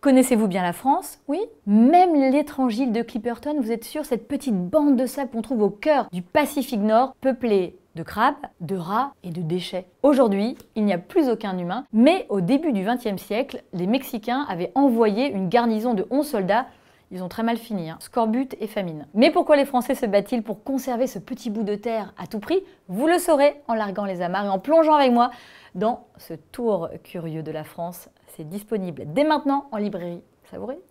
Connaissez-vous bien la France Oui Même l'étrange de Clipperton, vous êtes sûr, cette petite bande de sable qu'on trouve au cœur du Pacifique Nord, peuplée de crabes, de rats et de déchets. Aujourd'hui, il n'y a plus aucun humain, mais au début du XXe siècle, les Mexicains avaient envoyé une garnison de 11 soldats ils ont très mal fini, hein. scorbut et famine. Mais pourquoi les Français se battent-ils pour conserver ce petit bout de terre à tout prix Vous le saurez en larguant les amarres et en plongeant avec moi dans ce tour curieux de la France. C'est disponible dès maintenant en librairie Savourez